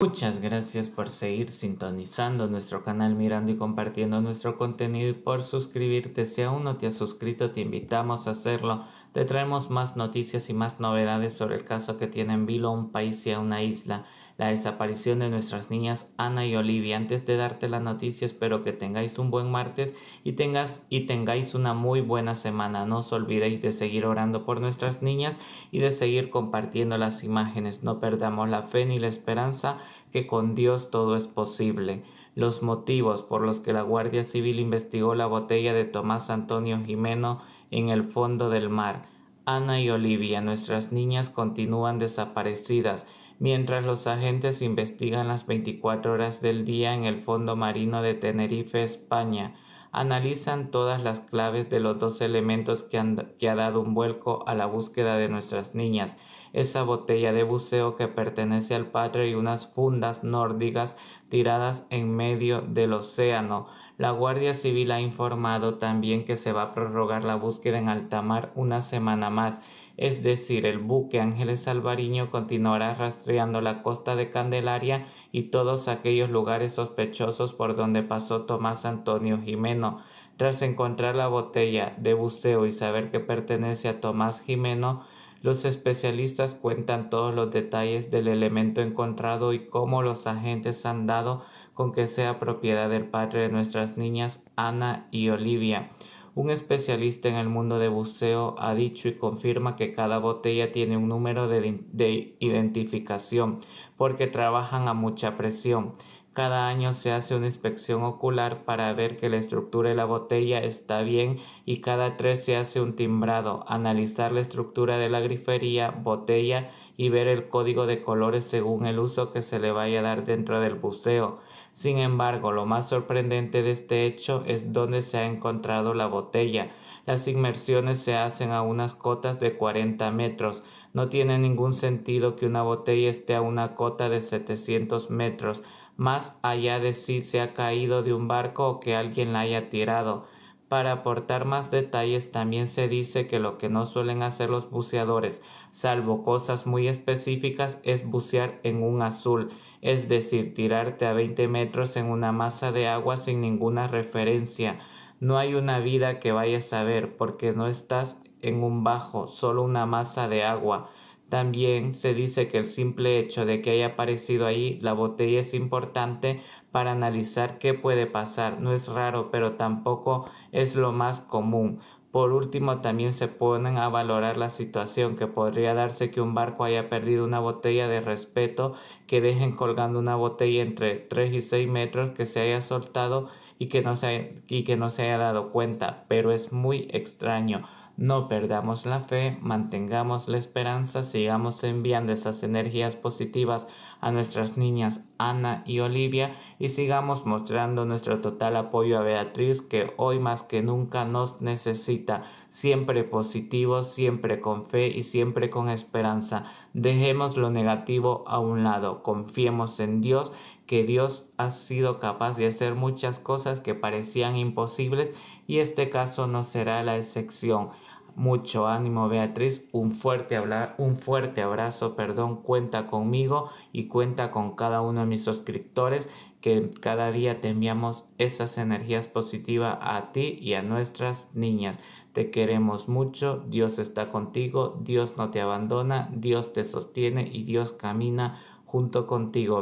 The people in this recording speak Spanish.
Muchas gracias por seguir sintonizando nuestro canal, mirando y compartiendo nuestro contenido y por suscribirte. Si aún no te has suscrito, te invitamos a hacerlo. Te traemos más noticias y más novedades sobre el caso que tiene en vilo un país y una isla, la desaparición de nuestras niñas Ana y Olivia. Antes de darte la noticia, espero que tengáis un buen martes y tengas y tengáis una muy buena semana. No os olvidéis de seguir orando por nuestras niñas y de seguir compartiendo las imágenes. No perdamos la fe ni la esperanza que con Dios todo es posible. Los motivos por los que la Guardia Civil investigó la botella de Tomás Antonio Jimeno en el fondo del mar. Ana y Olivia, nuestras niñas, continúan desaparecidas mientras los agentes investigan las 24 horas del día en el fondo marino de Tenerife, España. Analizan todas las claves de los dos elementos que, han, que ha dado un vuelco a la búsqueda de nuestras niñas esa botella de buceo que pertenece al padre y unas fundas nórdicas tiradas en medio del océano. La Guardia Civil ha informado también que se va a prorrogar la búsqueda en alta mar una semana más, es decir, el buque Ángeles Alvariño continuará rastreando la costa de Candelaria y todos aquellos lugares sospechosos por donde pasó Tomás Antonio Jimeno. Tras encontrar la botella de buceo y saber que pertenece a Tomás Jimeno, los especialistas cuentan todos los detalles del elemento encontrado y cómo los agentes han dado con que sea propiedad del padre de nuestras niñas Ana y Olivia. Un especialista en el mundo de buceo ha dicho y confirma que cada botella tiene un número de, identificación porque trabajan a mucha presión. Cada año se hace una inspección ocular para ver que la estructura de la botella está bien y cada tres se hace un timbrado, analizar la estructura de la grifería, botella y ver el código de colores según el uso que se le vaya a dar dentro del buceo. Sin embargo, lo más sorprendente de este hecho es dónde se ha encontrado la botella. Las inmersiones se hacen a unas cotas de 40 metros no tiene ningún sentido que una botella esté a una cota de 700 metros, más allá de si se ha caído de un barco o que alguien la haya tirado. Para aportar más detalles, también se dice que lo que no suelen hacer los buceadores, salvo cosas muy específicas, es bucear en un azul, es decir, tirarte a 20 metros en una masa de agua sin ninguna referencia. No hay una vida que vayas a ver porque no estás en un bajo solo una masa de agua. También se dice que el simple hecho de que haya aparecido ahí la botella es importante para analizar qué puede pasar. No es raro, pero tampoco es lo más común. Por último, también se ponen a valorar la situación que podría darse que un barco haya perdido una botella de respeto, que dejen colgando una botella entre 3 y 6 metros, que se haya soltado y que no se, y que no se haya dado cuenta, pero es muy extraño. No perdamos la fe, mantengamos la esperanza, sigamos enviando esas energías positivas a nuestras niñas Ana y Olivia y sigamos mostrando nuestro total apoyo a Beatriz que hoy más que nunca nos necesita, siempre positivo, siempre con fe y siempre con esperanza. Dejemos lo negativo a un lado, confiemos en Dios que Dios ha sido capaz de hacer muchas cosas que parecían imposibles y este caso no será la excepción. Mucho ánimo Beatriz, un fuerte, un fuerte abrazo, perdón, cuenta conmigo y cuenta con cada uno de mis suscriptores que cada día te enviamos esas energías positivas a ti y a nuestras niñas. Te queremos mucho, Dios está contigo, Dios no te abandona, Dios te sostiene y Dios camina junto contigo.